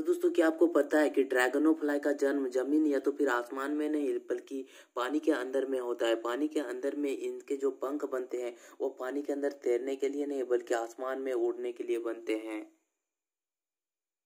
तो दोस्तों क्या आपको पता है कि ड्रैगनो फ्लाई का जन्म जमीन या तो फिर आसमान में नहीं बल्कि पानी के अंदर में होता है पानी के अंदर में इनके जो पंख बनते हैं वो पानी के अंदर तैरने के लिए नहीं बल्कि आसमान में उड़ने के लिए बनते हैं